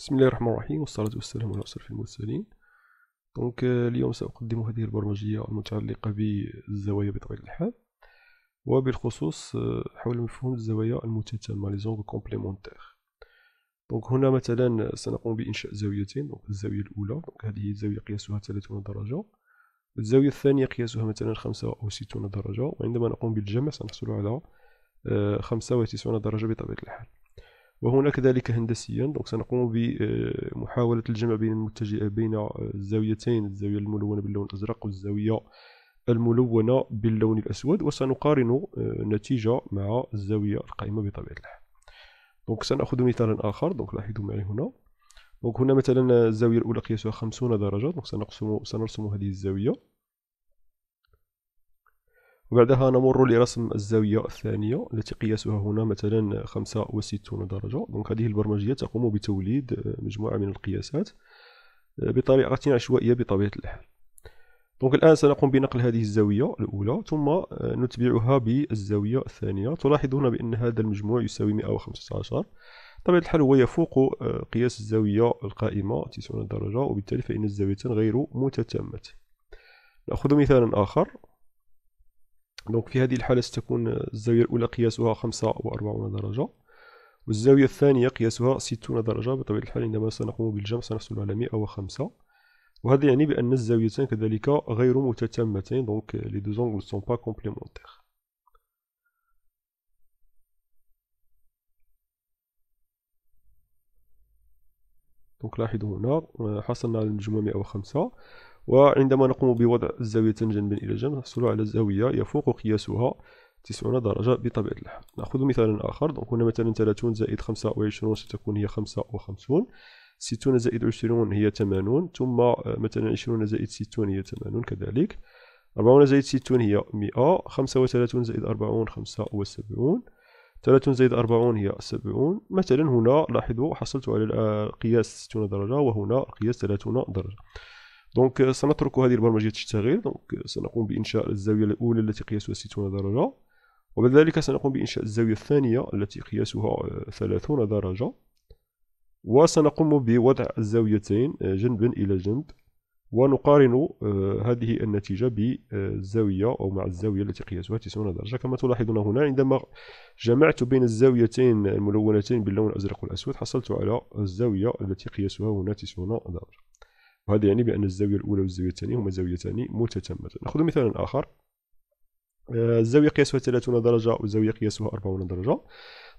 بسم الله الرحمن الرحيم والصلاة والسلام على أشرف المرسلين دونك euh, اليوم سأقدم هذه البرمجية المتعلقة بالزوايا بطبيعة الحال وبالخصوص آه، حول مفهوم الزوايا المتتمة لي زونغ كومبليمونتيغ دونك هنا مثلا سنقوم بإنشاء زاويتين دونك الزاوية الأولى دونك هذه الزاوية قياسها 30 درجة الزاوية الثانية قياسها مثلا 65 درجة وعندما نقوم بالجمع سنحصل على 95 آه، درجة بطبيعة الحال وهنا كذلك هندسيا دونك سنقوم بمحاولة الجمع بين المتجه بين الزاويتين الزاوية الملونة باللون الأزرق والزاوية الملونة باللون الأسود وسنقارن النتيجة مع الزاوية القائمة بطبيعة الحال دونك سنأخذ مثالا آخر دونك لاحظوا معي هنا دونك هنا مثلا الزاوية الأولى قياسها 50 درجة دونك سنقسم سنرسم هذه الزاوية وبعدها نمر لرسم الزاوية الثانية التي قياسها هنا مثلا 65 درجة دونك هذه البرمجية تقوم بتوليد مجموعة من القياسات بطريقة عشوائية بطبيعة الحال دونك الآن سنقوم بنقل هذه الزاوية الأولى ثم نتبعها بالزاوية الثانية تلاحظون بأن هذا المجموع يساوي 115 طبيعة الحال هو يفوق قياس الزاوية القائمة 90 درجة وبالتالي فإن الزاويتان غير متتامة نأخذ مثالا آخر دونك في هذه الحالة ستكون الزاوية الأولى قياسها خمسة وأربعون درجة والزاوية الثانية قياسها ستون درجة بطبيعة الحال عندما سنقوم بالجمع سنحصل على مئة وخمسة وهذا يعني بأن الزاويتين كذلك غير متتامتين دونك لي دو زونغل سون با كومبليمونتيغ دونك لاحظوا هنا حصلنا على المجموع 105 وعندما نقوم بوضع الزاوية جنبا إلى جنب نحصل على زاوية يفوق قياسها 90 درجة بطبيعة الحال نأخذ مثالا آخر دونك هنا مثلا 30 زائد 25 ستكون هي 55 60 زائد 20 هي 80 ثم آه، مثلا 20 زائد 60 هي 80 كذلك 40 زائد 60 هي 100 35 زائد 40 75 30 زائد 40 هي 70 مثلا هنا لاحظوا حصلت على القياس آه، 60 درجة وهنا القياس 30 درجة دونك euh, سنترك هذه البرمجيه تشتغل دونك euh, سنقوم بإنشاء الزاوية الأولى التي قياسها 60 درجة وبعد ذلك سنقوم بإنشاء الزاوية الثانية التي قياسها 30 آه، درجة وسنقوم بوضع الزاويتين آه، جنبا إلى جنب ونقارن آه، هذه النتيجة بالزاوية أو مع الزاوية التي قياسها 90 درجة كما تلاحظون هنا عندما جمعت بين الزاويتين الملونتين باللون الأزرق والأسود حصلت على الزاوية التي قياسها هنا 90 درجة وهذا يعني بأن الزاوية الأولى والزاوية الثانية هما زاويتان متتمه نأخذ مثالا آخر آه، الزاوية قياسها 30 درجة والزاوية قياسها 40 درجة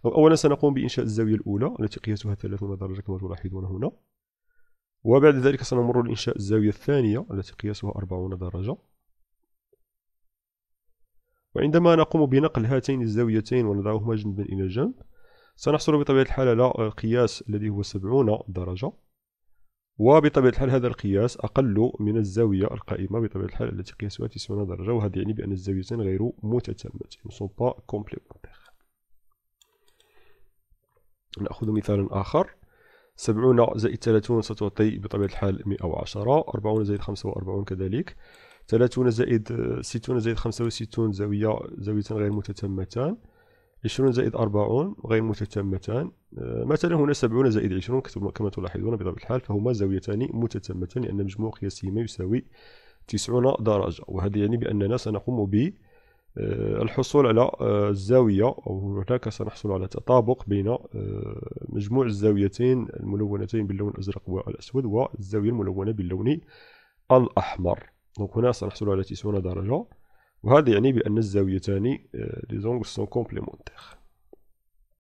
أولا سنقوم بإنشاء الزاوية الأولى التي قياسها 30 درجة كما تلاحظون هنا وبعد ذلك سنمر لإنشاء الزاوية الثانية التي قياسها 40 درجة وعندما نقوم بنقل هاتين الزاويتين ونضعهما جنبا إلى جنب سنحصل بطبيعة الحال على قياس الذي هو 70 درجة وبطبيعة الحال هذا القياس أقل من الزاوية القائمة بطبيعة الحال التي قياسها 90 درجة وهذا يعني بأن الزاويتين غير متتمتين يعني با كومبليمونتيغ نأخذ مثالا آخر 70 زائد 30 ستعطي بطبيعة الحال 110 40 زائد 45 كذلك 30 زائد 60 زائد 65 زاوية زاويتان غير متتمتان 20 زائد 40 غير متتمتان آه، مثلا هنا 70 زائد 20 كما تلاحظون بطبيعة الحال فهما زاويتان متتمتان لأن مجموع قياسهما يساوي 90 درجة وهذا يعني بأننا سنقوم ب آه، الحصول على آه، الزاوية أو هناك سنحصل على تطابق بين مجموع الزاويتين الملونتين باللون الأزرق والأسود والزاوية الملونة باللون الأحمر دونك هنا سنحصل على 90 درجة وهذا يعني بأن الزاويتان لي زونغل سون كومبليمونتيغ